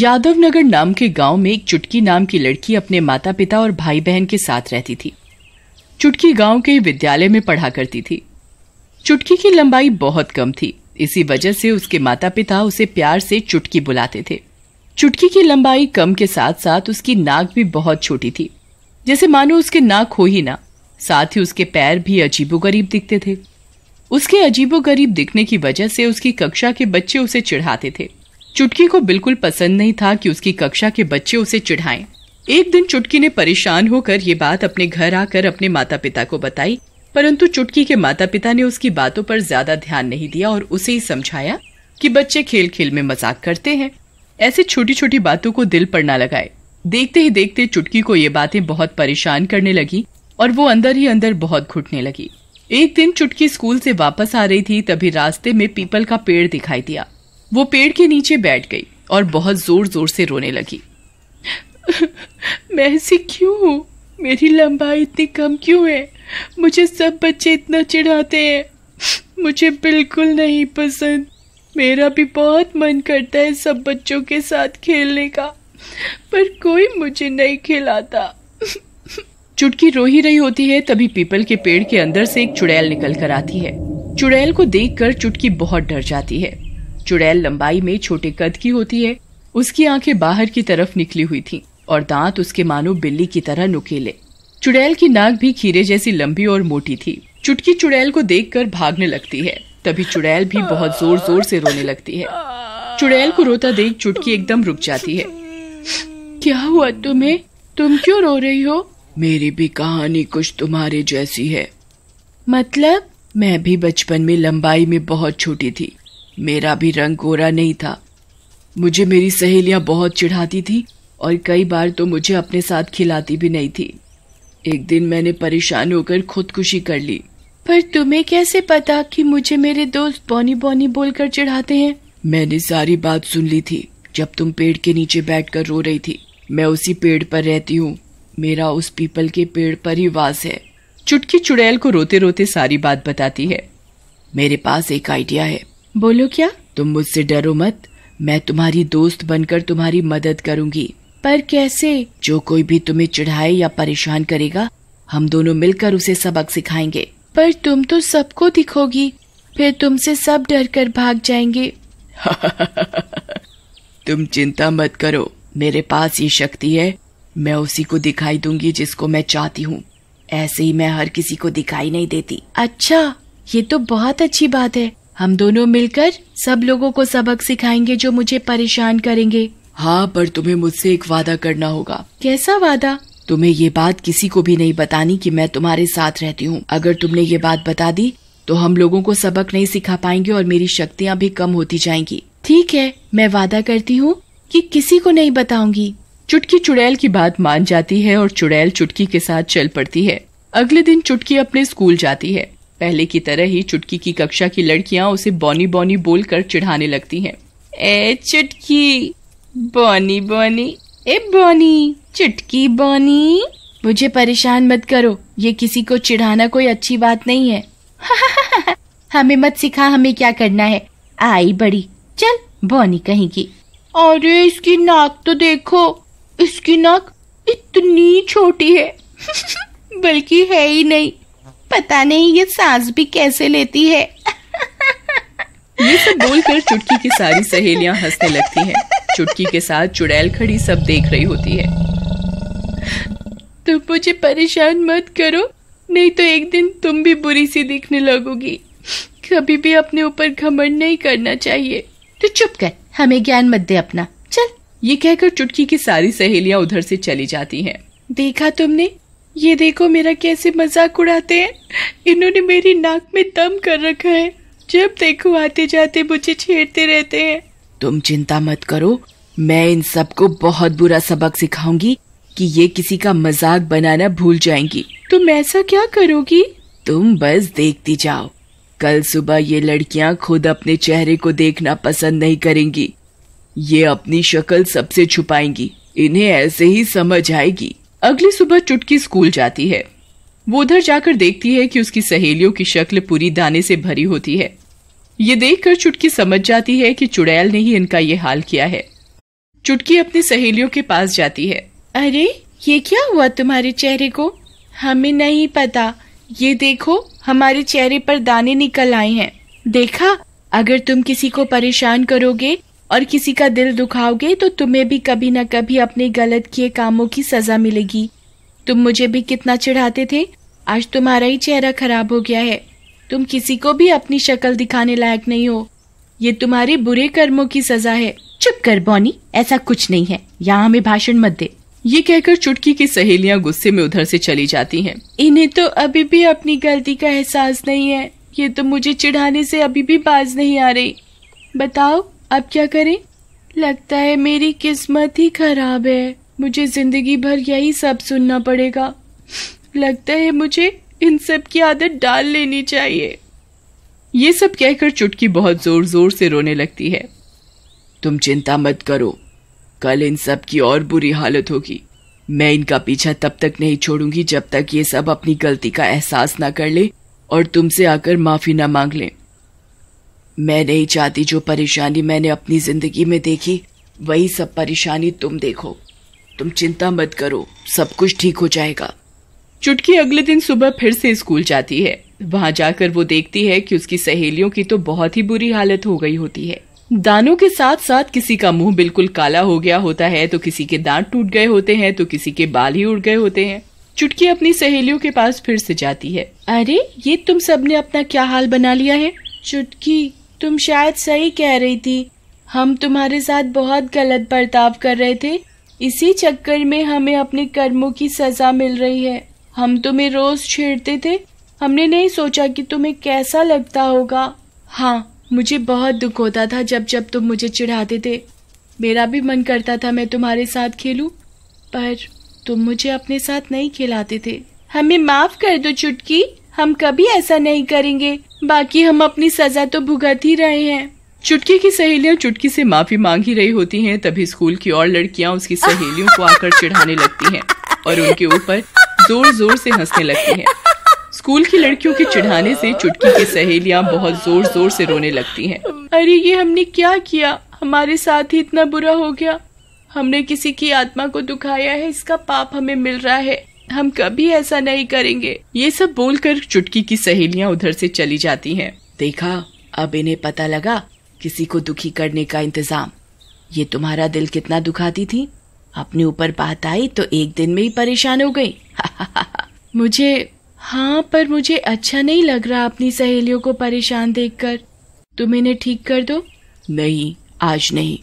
यादव नगर नाम के गांव में एक चुटकी नाम की लड़की अपने माता पिता और भाई बहन के साथ रहती थी चुटकी गांव के विद्यालय में पढ़ा करती थी चुटकी की लंबाई बहुत कम थी इसी वजह से उसके माता पिता उसे प्यार से चुटकी बुलाते थे चुटकी की लंबाई कम के साथ साथ उसकी नाक भी बहुत छोटी थी जैसे मानो उसके नाक हो ही ना साथ ही उसके पैर भी अजीबोगरीब दिखते थे उसके अजीबोगरीब दिखने की वजह से उसकी कक्षा के बच्चे उसे चिढ़ाते थे चुटकी को बिल्कुल पसंद नहीं था कि उसकी कक्षा के बच्चे उसे चिढ़ाएं। एक दिन चुटकी ने परेशान होकर ये बात अपने घर आकर अपने माता पिता को बताई परंतु चुटकी के माता पिता ने उसकी बातों पर ज्यादा ध्यान नहीं दिया और उसे ही समझाया कि बच्चे खेल खेल में मजाक करते हैं ऐसे छोटी छोटी बातों को दिल पर ना लगाए देखते ही देखते चुटकी को ये बातें बहुत परेशान करने लगी और वो अंदर ही अंदर बहुत घुटने लगी एक दिन चुटकी स्कूल से वापस आ रही थी तभी रास्ते में पीपल का पेड़ दिखाई दिया वो पेड़ के नीचे बैठ गई और बहुत जोर जोर से रोने लगी मैं ऐसी क्यों हूँ मेरी लंबाई इतनी कम क्यों है मुझे सब बच्चे इतना चिढ़ाते हैं मुझे बिल्कुल नहीं पसंद मेरा भी बहुत मन करता है सब बच्चों के साथ खेलने का पर कोई मुझे नहीं खिलाता चुटकी रो ही रही होती है तभी पीपल के पेड़ के अंदर से एक चुड़ैल निकल कर आती है चुड़ैल को देखकर चुटकी बहुत डर जाती है चुड़ैल लंबाई में छोटे कद की होती है उसकी आंखें बाहर की तरफ निकली हुई थीं और दांत उसके मानो बिल्ली की तरह नुकेले चुड़ैल की नाक भी खीरे जैसी लंबी और मोटी थी चुटकी चुड़ैल को कर भागने लगती है तभी चुड़ैल भी बहुत जोर जोर से रोने लगती है चुड़ैल को रोता देख चुटकी एकदम रुक जाती है क्या हुआ तुम्हें तुम क्यों रो रही हो मेरी भी कहानी कुछ तुम्हारे जैसी है मतलब मैं भी बचपन में लंबाई में बहुत छोटी थी मेरा भी रंग गोरा नहीं था मुझे मेरी सहेलियां बहुत चिढ़ाती थी और कई बार तो मुझे अपने साथ खिलाती भी नहीं थी एक दिन मैंने परेशान होकर खुदकुशी कर ली पर तुम्हें कैसे पता कि मुझे मेरे दोस्त बोनी बोनी बोलकर चिढ़ाते हैं मैंने सारी बात सुन ली थी जब तुम पेड़ के नीचे बैठकर रो रही थी मैं उसी पेड़ पर रहती हूँ मेरा उस पीपल के पेड़ पर ही वास है चुटकी चुड़ैल को रोते रोते सारी बात बताती है मेरे पास एक आइडिया है बोलो क्या तुम मुझसे डरो मत मैं तुम्हारी दोस्त बनकर तुम्हारी मदद करूंगी पर कैसे जो कोई भी तुम्हें चढ़ाए या परेशान करेगा हम दोनों मिलकर उसे सबक सिखाएंगे पर तुम तो सबको दिखोगी फिर तुमसे सब डर कर भाग जाएंगे तुम चिंता मत करो मेरे पास ये शक्ति है मैं उसी को दिखाई दूंगी जिसको मैं चाहती हूँ ऐसे ही मैं हर किसी को दिखाई नहीं देती अच्छा ये तो बहुत अच्छी बात है हम दोनों मिलकर सब लोगों को सबक सिखाएंगे जो मुझे परेशान करेंगे हाँ पर तुम्हें मुझसे एक वादा करना होगा कैसा वादा तुम्हें ये बात किसी को भी नहीं बतानी कि मैं तुम्हारे साथ रहती हूँ अगर तुमने ये बात बता दी तो हम लोगों को सबक नहीं सिखा पाएंगे और मेरी शक्तियाँ भी कम होती जाएंगी ठीक है मैं वादा करती हूँ कि किसी को नहीं बताऊंगी चुटकी चुड़ैल की बात मान जाती है और चुड़ैल चुटकी के साथ चल पड़ती है अगले दिन चुटकी अपने स्कूल जाती है पहले की तरह ही चुटकी की कक्षा की लड़कियां उसे बोनी बौनी बोलकर चिढ़ाने लगती हैं ए चुटकी बोनी बोनी ए बोनी चुटकी बोनी मुझे परेशान मत करो ये किसी को चिढ़ाना कोई अच्छी बात नहीं है हमें मत सिखा हमें क्या करना है आई बड़ी चल बोनी कहीं की अरे इसकी नाक तो देखो इसकी नाक इतनी छोटी है बल्कि है ही नहीं पता नहीं ये सांस भी कैसे लेती है ये सब बोलकर चुटकी की सारी सहेलियां हंसने लगती हैं। चुटकी के साथ चुड़ैल खड़ी सब देख रही होती है तुम तो मुझे परेशान मत करो नहीं तो एक दिन तुम भी बुरी सी दिखने लगोगी कभी भी अपने ऊपर घमंड नहीं करना चाहिए तो चुप कर हमें ज्ञान मत दे अपना चल ये कहकर चुटकी की सारी सहेलियां उधर से चली जाती हैं। देखा तुमने ये देखो मेरा कैसे मजाक उड़ाते हैं इन्होंने मेरी नाक में दम कर रखा है जब देखो आते जाते मुझे छेड़ते रहते हैं तुम चिंता मत करो मैं इन सबको बहुत बुरा सबक सिखाऊंगी कि ये किसी का मजाक बनाना भूल जाएंगी तुम ऐसा क्या करोगी तुम बस देखती जाओ कल सुबह ये लड़कियाँ खुद अपने चेहरे को देखना पसंद नहीं करेंगी ये अपनी शक्ल सबसे छुपाएंगी इन्हें ऐसे ही समझ आएगी अगली सुबह चुटकी स्कूल जाती है वो उधर जाकर देखती है कि उसकी सहेलियों की शक्ल पूरी दाने से भरी होती है ये देखकर चुटकी समझ जाती है कि चुड़ैल ने ही इनका ये हाल किया है चुटकी अपनी सहेलियों के पास जाती है अरे ये क्या हुआ तुम्हारे चेहरे को हमें नहीं पता ये देखो हमारे चेहरे पर दाने निकल आए हैं देखा अगर तुम किसी को परेशान करोगे और किसी का दिल दुखाओगे तो तुम्हें भी कभी ना कभी अपने गलत किए कामों की सजा मिलेगी तुम मुझे भी कितना चिढ़ाते थे आज तुम्हारा ही चेहरा खराब हो गया है तुम किसी को भी अपनी शक्ल दिखाने लायक नहीं हो ये तुम्हारे बुरे कर्मों की सजा है चुप कर बॉनी ऐसा कुछ नहीं है यहाँ हमें भाषण मत दे ये कहकर चुटकी की सहेलियां गुस्से में उधर से चली जाती हैं। इन्हें तो अभी भी अपनी गलती का एहसास नहीं है ये तो मुझे चिढ़ाने से अभी भी बाज नहीं आ रही बताओ अब क्या करें लगता है मेरी किस्मत ही खराब है मुझे जिंदगी भर यही सब सुनना पड़ेगा लगता है मुझे इन सब की आदत डाल लेनी चाहिए ये सब कहकर चुटकी बहुत जोर जोर से रोने लगती है तुम चिंता मत करो कल इन सब की और बुरी हालत होगी मैं इनका पीछा तब तक नहीं छोड़ूंगी जब तक ये सब अपनी गलती का एहसास ना कर ले और तुमसे आकर माफी ना मांग लें मैं नहीं चाहती जो परेशानी मैंने अपनी जिंदगी में देखी वही सब परेशानी तुम देखो तुम चिंता मत करो सब कुछ ठीक हो जाएगा चुटकी अगले दिन सुबह फिर से स्कूल जाती है वहाँ जाकर वो देखती है कि उसकी सहेलियों की तो बहुत ही बुरी हालत हो गई होती है दानों के साथ साथ किसी का मुंह बिल्कुल काला हो गया होता है तो किसी के दांत टूट गए होते हैं तो किसी के बाल ही उड़ गए होते हैं चुटकी अपनी सहेलियों के पास फिर से जाती है अरे ये तुम सबने अपना क्या हाल बना लिया है चुटकी तुम शायद सही कह रही थी हम तुम्हारे साथ बहुत गलत बर्ताव कर रहे थे इसी चक्कर में हमें अपने कर्मों की सजा मिल रही है हम तुम्हें रोज छेड़ते थे हमने नहीं सोचा कि तुम्हें कैसा लगता होगा हाँ मुझे बहुत दुख होता था जब जब तुम मुझे चिढ़ाते थे मेरा भी मन करता था मैं तुम्हारे साथ खेलू पर तुम मुझे अपने साथ नहीं खिलाते थे हमें माफ कर दो चुटकी हम कभी ऐसा नहीं करेंगे बाकी हम अपनी सजा तो भुगत ही रहे हैं चुटकी की सहेलियां चुटकी से माफी मांग ही रही होती हैं तभी स्कूल की और लड़कियां उसकी सहेलियों को आकर चिढ़ाने लगती हैं और उनके ऊपर जोर जोर से हंसने लगती हैं स्कूल की लड़कियों के चिढ़ाने से चुटकी की सहेलियां बहुत जोर जोर से रोने लगती हैं अरे ये हमने क्या किया हमारे साथ ही इतना बुरा हो गया हमने किसी की आत्मा को दुखाया है इसका पाप हमें मिल रहा है हम कभी ऐसा नहीं करेंगे ये सब बोलकर चुटकी की सहेलियां उधर से चली जाती हैं। देखा अब इन्हें पता लगा किसी को दुखी करने का इंतजाम ये तुम्हारा दिल कितना दुखाती थी अपने ऊपर बात आई तो एक दिन में ही परेशान हो गई मुझे हाँ पर मुझे अच्छा नहीं लग रहा अपनी सहेलियों को परेशान देखकर तुम इन्हें ठीक कर दो नहीं आज नहीं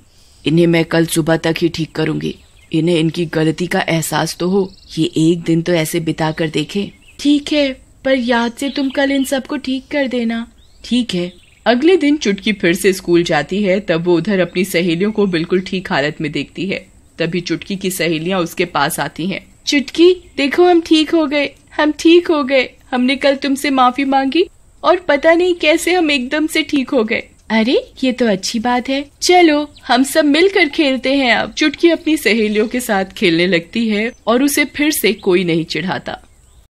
इन्हें मैं कल सुबह तक ही ठीक करूंगी इन्हें इनकी गलती का एहसास तो हो ये एक दिन तो ऐसे बिता कर देखे ठीक है पर याद से तुम कल इन सबको ठीक कर देना ठीक है अगले दिन चुटकी फिर से स्कूल जाती है तब वो उधर अपनी सहेलियों को बिल्कुल ठीक हालत में देखती है तभी चुटकी की सहेलियां उसके पास आती हैं। चुटकी देखो हम ठीक हो गए हम ठीक हो गए हमने कल तुमसे माफी मांगी और पता नहीं कैसे हम एकदम से ठीक हो गए अरे ये तो अच्छी बात है चलो हम सब मिलकर खेलते हैं अब चुटकी अपनी सहेलियों के साथ खेलने लगती है और उसे फिर से कोई नहीं चिढ़ाता